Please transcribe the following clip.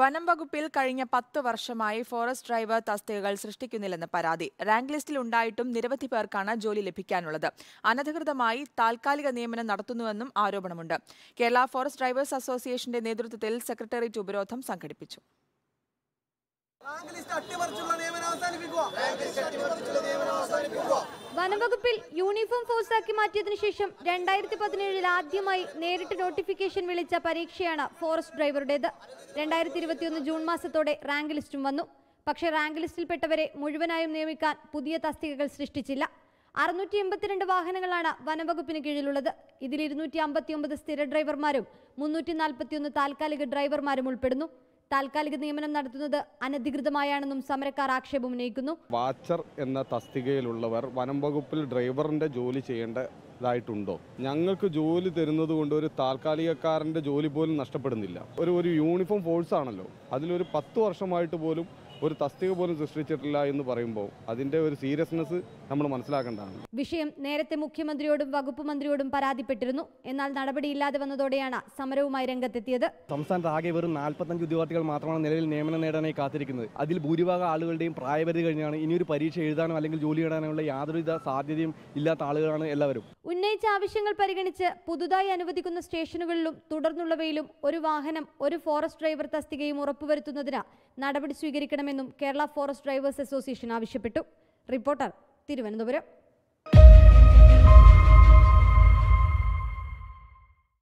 വനം വകുപ്പിൽ കഴിഞ്ഞ പത്ത് വർഷമായി ഫോറസ്റ്റ് ഡ്രൈവർ തസ്തികകൾ സൃഷ്ടിക്കുന്നില്ലെന്ന് പരാതി റാങ്ക് ലിസ്റ്റിൽ ഉണ്ടായിട്ടും നിരവധി പേർക്കാണ് ജോലി ലഭിക്കാനുള്ളത് അനധികൃതമായി താൽക്കാലിക നിയമനം നടത്തുന്നുവെന്നും ആരോപണമുണ്ട് കേരള ഫോറസ്റ്റ് ഡ്രൈവേഴ്സ് അസോസിയേഷന്റെ നേതൃത്വത്തിൽ സെക്രട്ടേറിയറ്റ് ഉപരോധം സംഘടിപ്പിച്ചു റാങ്ക് ലിസ്റ്റ് അട്ടിമറിച്ചുള്ള നിയമനം അവസാനിപ്പിക്കുക വനംവകുപ്പിൽ യൂണിഫോം ഫോഴ്സാക്കി മാറ്റിയതിനു ശേഷം രണ്ടായിരത്തി പതിനേഴിൽ ആദ്യമായി നേരിട്ട് നോട്ടിഫിക്കേഷൻ വിളിച്ച പരീക്ഷയാണ് ഫോറസ്റ്റ് ഡ്രൈവറുടേത് രണ്ടായിരത്തി ഇരുപത്തിയൊന്ന് ജൂൺ മാസത്തോടെ റാങ്ക് ലിസ്റ്റും വന്നു പക്ഷേ റാങ്ക് ലിസ്റ്റിൽപ്പെട്ടവരെ മുഴുവനായും നിയമിക്കാൻ പുതിയ തസ്തികകൾ സൃഷ്ടിച്ചില്ല അറുന്നൂറ്റി എൺപത്തിരണ്ട് വാഹനങ്ങളാണ് വനംവകുപ്പിന് കീഴിലുള്ളത് ഇതിൽ ഇരുന്നൂറ്റി അമ്പത്തിയൊമ്പത് സ്ഥിര ഡ്രൈവർമാരും മുന്നൂറ്റി നാൽപ്പത്തിയൊന്ന് താൽക്കാലിക ഡ്രൈവർമാരും ഉൾപ്പെടുന്നു താൽക്കാലിക നിയമനം നടത്തുന്നത് അനധികൃതമായാണെന്നും സമരക്കാർ ആക്ഷേപം ഉന്നയിക്കുന്നു വാച്ചർ എന്ന തസ്തികയിലുള്ളവർ വനം വകുപ്പിൽ ഡ്രൈവറിന്റെ ജോലി ായിട്ടുണ്ടോ ഞങ്ങൾക്ക് ജോലി തരുന്നത് കൊണ്ട് ഒരു താൽക്കാലികക്കാരന്റെ ജോലി പോലും നഷ്ടപ്പെടുന്നില്ല ഒരു ഒരു യൂണിഫോം ഫോഴ്സ് ആണല്ലോ അതിലൊരു പത്ത് വർഷമായിട്ട് പോലും ഒരു തസ്തിക പോലും സൃഷ്ടിച്ചിട്ടില്ല എന്ന് പറയുമ്പോൾ അതിന്റെ ഒരു സീരിയസ്നെസ് നമ്മൾ മനസ്സിലാക്കേണ്ടതാണ് വിഷയം നേരത്തെ മുഖ്യമന്ത്രിയോടും വകുപ്പ് മന്ത്രിയോടും പരാതിപ്പെട്ടിരുന്നു എന്നാൽ നടപടിയില്ലാതെ വന്നതോടെയാണ് സമരവുമായി രംഗത്തെത്തിയത് സംസ്ഥാനത്ത് ആകെ വെറും നാൽപ്പത്തഞ്ച് ഉദ്യോഗാർത്ഥികൾ മാത്രമാണ് നിലവിൽ നിയമനം നേടാനായി കാത്തിരിക്കുന്നത് അതിൽ ഭൂരിഭാഗം ആളുകളുടെയും പ്രായപരിധി കഴിഞ്ഞാണ് ഇനി ഒരു പരീക്ഷ എഴുതാനോ അല്ലെങ്കിൽ ജോലി നേടാനുള്ള യാതൊരുവിധ സാധ്യതയും ഇല്ലാത്ത ആളുകളാണ് എല്ലാവരും ഉന്നയിച്ച ആവശ്യങ്ങൾ പരിഗണിച്ച് പുതുതായി അനുവദിക്കുന്ന സ്റ്റേഷനുകളിലും തുടർന്നുള്ളവയിലും ഒരു വാഹനം ഒരു ഫോറസ്റ്റ് ഡ്രൈവർ തസ്തികയും ഉറപ്പുവരുത്തുന്നതിന് നടപടി സ്വീകരിക്കണമെന്ന് വേണമെന്നും കേരള ഫോറസ്റ്റ് ഡ്രൈവേഴ്സ് അസോസിയേഷൻ ആവശ്യപ്പെട്ടു റിപ്പോർട്ടർ തിരുവനന്തപുരം